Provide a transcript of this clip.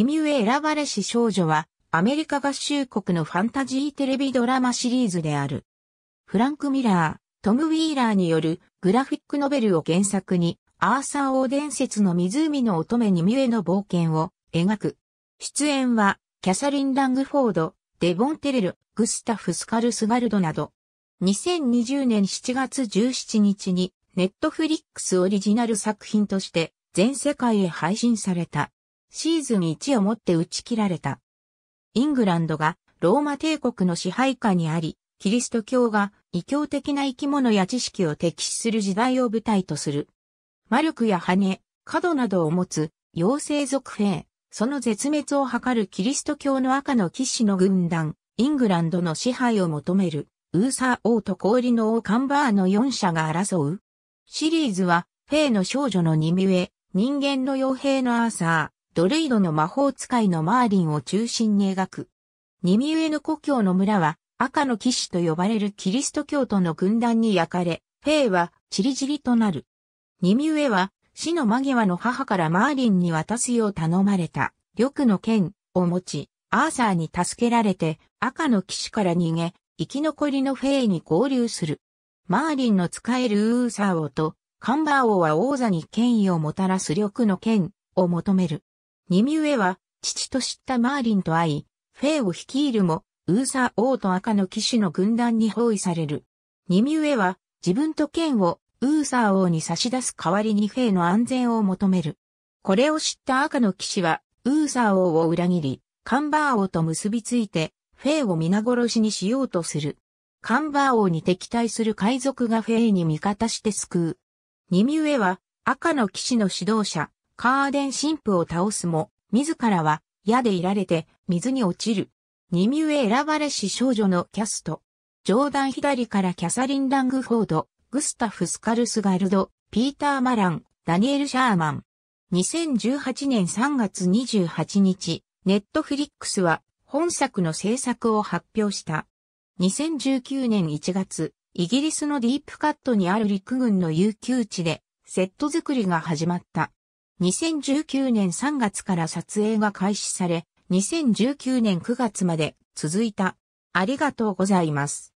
ュ上選ばれし少女は、アメリカ合衆国のファンタジーテレビドラマシリーズである。フランク・ミラー、トム・ウィーラーによるグラフィックノベルを原作に、アーサー王伝説の湖の乙女ニミュエの冒険を描く。出演は、キャサリン・ラングフォード、デボン・テレル、グスタフ・スカルスガルドなど。2020年7月17日に、ネットフリックスオリジナル作品として、全世界へ配信された。シーズン1をもって打ち切られた。イングランドがローマ帝国の支配下にあり、キリスト教が異教的な生き物や知識を敵視する時代を舞台とする。魔力や羽、角などを持つ妖精族兵、その絶滅を図るキリスト教の赤の騎士の軍団、イングランドの支配を求める、ウーサー王と氷の王カンバーの4社が争う。シリーズは、フェイの少女のニミ人間の傭兵のアーサー、ドルイドの魔法使いのマーリンを中心に描く。ニミウエヌ故郷の村は赤の騎士と呼ばれるキリスト教徒の軍団に焼かれ、フェイはチリジリとなる。ニミウエは死の間際の母からマーリンに渡すよう頼まれた緑の剣を持ち、アーサーに助けられて赤の騎士から逃げ、生き残りのフェイに合流する。マーリンの使えるウーサー王とカンバー王は王座に権威をもたらす緑の剣を求める。ニミウエは、父と知ったマーリンと会い、フェイを率いるも、ウーサー王と赤の騎士の軍団に包囲される。ニミウエは、自分と剣を、ウーサー王に差し出す代わりにフェイの安全を求める。これを知った赤の騎士は、ウーサー王を裏切り、カンバー王と結びついて、フェイを皆殺しにしようとする。カンバー王に敵対する海賊がフェイに味方して救う。ニミウエは、赤の騎士の指導者、カーデン神父を倒すも、自らは矢でいられて水に落ちる。二ミュ選ばれし少女のキャスト。上段左からキャサリン・ラングフォード、グスタフ・スカルスガルド、ピーター・マラン、ダニエル・シャーマン。2018年3月28日、ネットフリックスは本作の制作を発表した。2019年1月、イギリスのディープカットにある陸軍の遊休地でセット作りが始まった。2019年3月から撮影が開始され、2019年9月まで続いた。ありがとうございます。